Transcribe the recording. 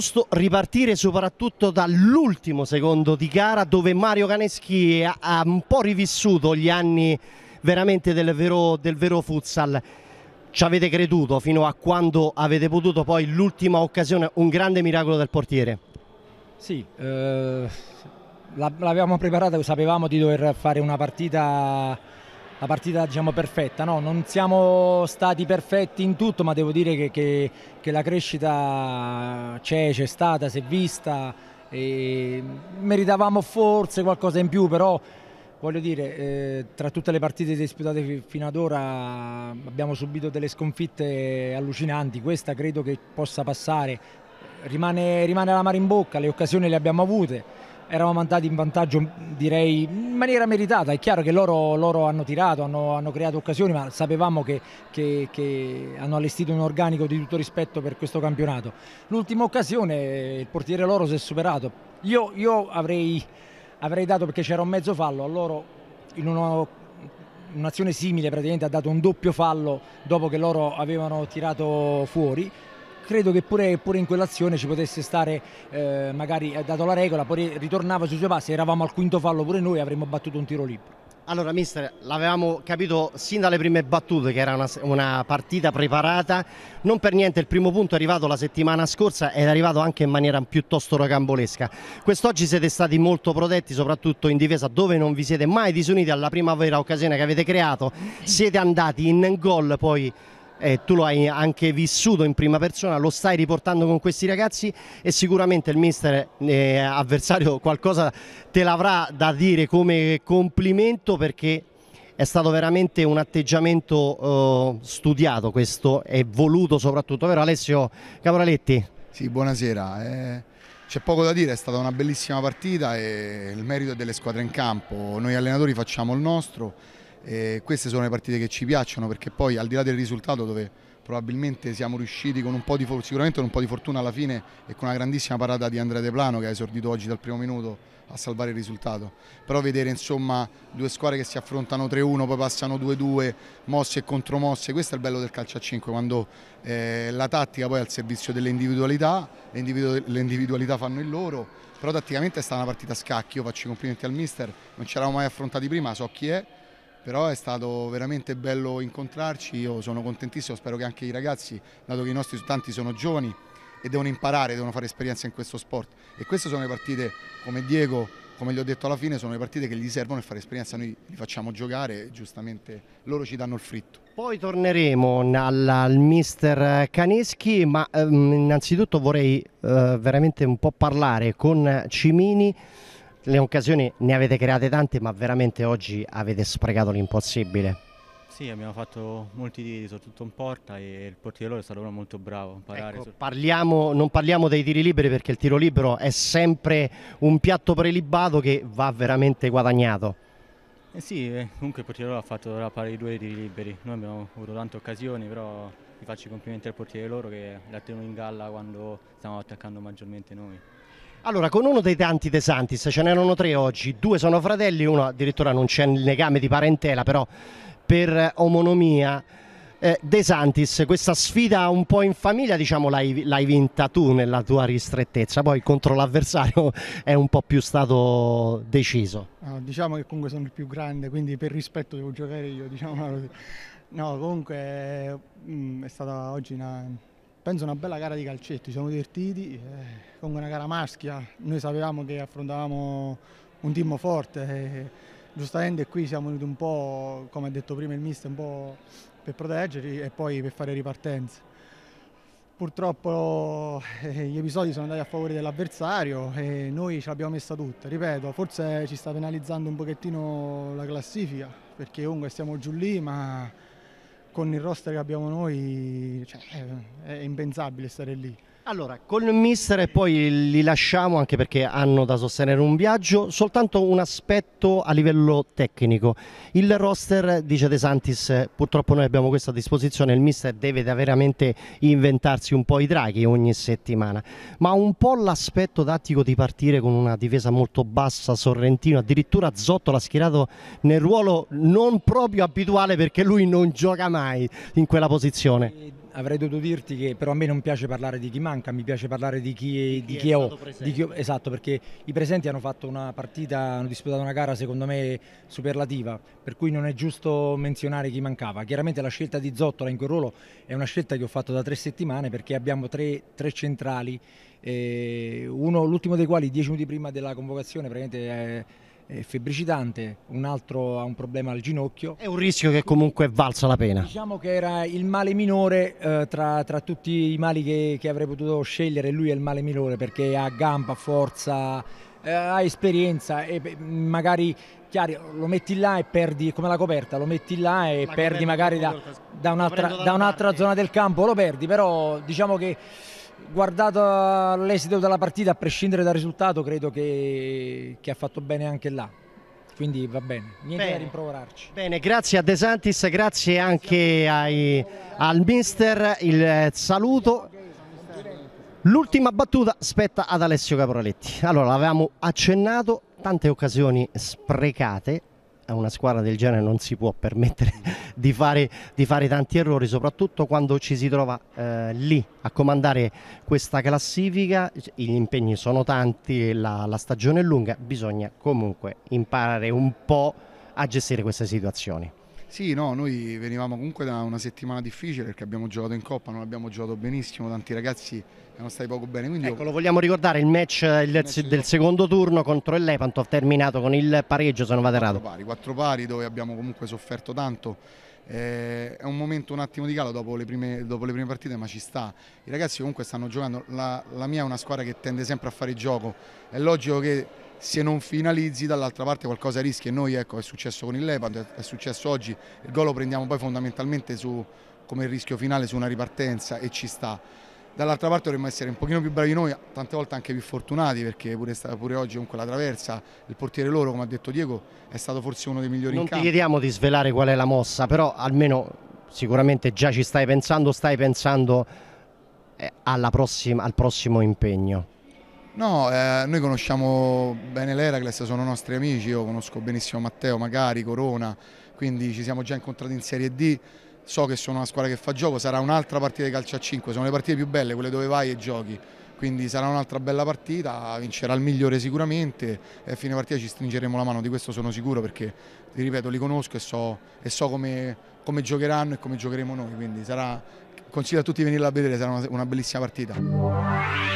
giusto ripartire soprattutto dall'ultimo secondo di gara dove Mario Caneschi ha un po' rivissuto gli anni veramente del vero, del vero futsal ci avete creduto fino a quando avete potuto poi l'ultima occasione, un grande miracolo del portiere. Sì, eh, l'avevamo preparata, sapevamo di dover fare una partita la partita diciamo, perfetta. No, non siamo stati perfetti in tutto, ma devo dire che, che, che la crescita c'è, c'è stata, si è vista. meritavamo forse qualcosa in più, però voglio dire, eh, tra tutte le partite disputate fino ad ora abbiamo subito delle sconfitte allucinanti, questa credo che possa passare, rimane, rimane la mare in bocca, le occasioni le abbiamo avute eravamo andati in vantaggio direi in maniera meritata, è chiaro che loro, loro hanno tirato, hanno, hanno, creato occasioni ma sapevamo che, che, che, hanno allestito un organico di tutto rispetto per questo campionato. L'ultima occasione il portiere loro si è superato, io, io avrei, avrei, dato perché c'era un mezzo fallo a loro in una, un'azione simile praticamente ha dato un doppio fallo dopo che loro avevano tirato fuori credo che pure, pure in quell'azione ci potesse stare, eh, magari eh, dato la regola, poi ritornava sui suoi passi, eravamo al quinto fallo pure noi, avremmo battuto un tiro libero. Allora, mister, l'avevamo capito sin dalle prime battute che era una, una, partita preparata. Non per niente il primo punto è arrivato la settimana scorsa ed è arrivato anche in maniera piuttosto rocambolesca. Quest'oggi siete stati molto protetti, soprattutto in difesa, dove non vi siete mai disuniti alla prima vera occasione che avete creato. Siete andati in gol poi eh, tu lo hai anche vissuto in prima persona, lo stai riportando con questi ragazzi e sicuramente il mister eh, avversario qualcosa te l'avrà da dire come complimento perché è stato veramente un atteggiamento eh, studiato questo e voluto soprattutto, vero Alessio Caporaletti? Sì, buonasera. Eh. C'è poco da dire, è stata una bellissima partita e il merito è delle squadre in campo. Noi allenatori facciamo il nostro eh, queste sono le partite che ci piacciono perché poi al di là del risultato dove probabilmente siamo riusciti con un po' di, sicuramente con un po' di fortuna alla fine e con una grandissima parata di Andrea De Plano che ha esordito oggi dal primo minuto a salvare il risultato. Però vedere insomma due squadre che si affrontano 3-1, poi passano 2-2, mosse e contromosse, questo è il bello del calcio a 5, quando eh, la tattica poi è al servizio delle individualità, le, individu le individualità fanno il loro, però tatticamente è stata una partita a scacchi, io faccio i complimenti al mister, non ci eravamo mai affrontati prima, so chi è, però è stato veramente bello incontrarci, io sono contentissimo, spero che anche i ragazzi, dato che i nostri tanti sono giovani e devono imparare, devono fare esperienza in questo sport e queste sono le partite come Diego, come gli ho detto alla fine, sono le partite che gli servono per fare esperienza, noi li facciamo giocare e giustamente loro ci danno il fritto. Poi torneremo al, al mister Caneschi, ma ehm, innanzitutto vorrei eh, veramente un po' parlare con Cimini le occasioni ne avete create tante, ma veramente oggi avete sprecato l'impossibile. Sì, abbiamo fatto molti tiri, soprattutto in porta e il portiere loro è stato uno molto bravo. Ecco, su... parliamo, non parliamo dei tiri liberi perché il tiro libero è sempre un piatto prelibato che va veramente guadagnato. Eh sì, eh, comunque il portiere loro ha fatto la pari di due tiri liberi, noi abbiamo avuto tante occasioni, però vi faccio i complimenti al portiere loro che la tenuto in galla quando stavamo attaccando maggiormente noi. Allora, con uno dei tanti De Santis, ce n'erano tre oggi, due sono fratelli, uno addirittura non c'è il legame di parentela, però per omonomia. Eh, De Santis, questa sfida un po' in famiglia, diciamo, l'hai, l'hai vinta tu nella tua ristrettezza, poi contro l'avversario è un po' più stato deciso. No, diciamo che comunque sono il più grande, quindi per rispetto devo giocare io, diciamo. No, comunque mh, mm, è stata oggi una penso una bella gara di calcetto, ci siamo divertiti, eh, con una gara maschia, noi sapevamo che affrontavamo un team forte, eh, giustamente qui siamo venuti un po', come ha detto prima il mister, un po' per proteggerci e poi per fare ripartenze. Purtroppo eh, gli episodi sono andati a favore dell'avversario e noi ce l'abbiamo messa tutta, ripeto, forse ci sta penalizzando un pochettino la classifica, perché comunque siamo giù lì, ma con il roster che abbiamo noi cioè, è impensabile stare lì. Allora, con il mister e poi li lasciamo anche perché hanno da sostenere un viaggio, soltanto un aspetto a livello tecnico. Il roster, dice De Santis, purtroppo noi abbiamo questo a disposizione, il mister deve veramente inventarsi un po' i draghi ogni settimana, ma un po' l'aspetto tattico di partire con una difesa molto bassa, Sorrentino, addirittura Zotto l'ha schierato nel ruolo non proprio abituale perché lui non gioca mai in quella posizione avrei dovuto dirti che però a me non piace parlare di chi manca, mi piace parlare di chi, di chi, di chi è, ho. Di chi Esatto, perché i presenti hanno fatto una partita, hanno disputato una gara secondo me superlativa, per cui non è giusto menzionare chi mancava. Chiaramente la scelta di Zottola in quel ruolo è una scelta che ho fatto da tre settimane perché abbiamo tre, tre centrali, eh, uno, l'ultimo dei quali dieci minuti prima della convocazione praticamente... Eh, febbricitante, un altro ha un problema al ginocchio. È un rischio che comunque valsa la pena. Diciamo che era il male minore eh, tra, tra, tutti i mali che, che, avrei potuto scegliere, lui è il male minore perché ha gamba, forza, eh, ha esperienza e magari chiari, lo metti là e perdi come la coperta, lo metti là e la perdi magari da, da un'altra, da un'altra zona del campo, lo perdi, però diciamo che guardato l'esito della partita, a prescindere dal risultato, credo che, che ha fatto bene anche là quindi va bene, niente bene, da rimproverarci. Bene, grazie a De Santis, grazie anche ai, al mister, il eh, saluto. L'ultima battuta spetta ad Alessio Caporaletti. Allora, l'avevamo accennato, tante occasioni sprecate, a una squadra del genere non si può permettere mm. di fare, di fare tanti errori, soprattutto quando ci si trova eh, lì a comandare questa classifica, gli impegni sono tanti, la, la stagione è lunga, bisogna comunque imparare un po' a gestire queste situazioni. Sì, no, noi venivamo comunque da una settimana difficile perché abbiamo giocato in Coppa, non abbiamo giocato benissimo, tanti ragazzi erano stati poco bene. Quindi ecco, io... lo vogliamo ricordare, il match, il match del, del secondo turno contro il Lepantov terminato con il pareggio, se non vado errato. Quattro pari, quattro pari dove abbiamo comunque sofferto tanto. Eh, è un momento un attimo di calo dopo le, prime, dopo le prime partite, ma ci sta. I ragazzi comunque stanno giocando, la, la mia è una squadra che tende sempre a fare gioco, è logico che se non finalizzi dall'altra parte qualcosa rischi e noi ecco è successo con il Lepanto, è successo oggi, il gol lo prendiamo poi fondamentalmente su, come rischio finale su una ripartenza e ci sta. Dall'altra parte dovremmo essere un pochino più bravi noi, tante volte anche più fortunati perché pure, pure oggi comunque la traversa, il portiere loro come ha detto Diego è stato forse uno dei migliori non in campo. Non ti chiediamo di svelare qual è la mossa però almeno sicuramente già ci stai pensando, stai pensando eh, prossima, al prossimo impegno. No, eh, noi conosciamo bene l'Heracles, sono nostri amici, io conosco benissimo Matteo, Magari, Corona, quindi ci siamo già incontrati in Serie D, so che sono una squadra che fa gioco, sarà un'altra partita di calcio a 5, sono le partite più belle, quelle dove vai e giochi, quindi sarà un'altra bella partita, vincerà il migliore sicuramente e a fine partita ci stringeremo la mano, di questo sono sicuro perché, ti ripeto, li conosco e so, e so come, come, giocheranno e come giocheremo noi, quindi sarà, consiglio a tutti di venirla a vedere, sarà una, una bellissima partita.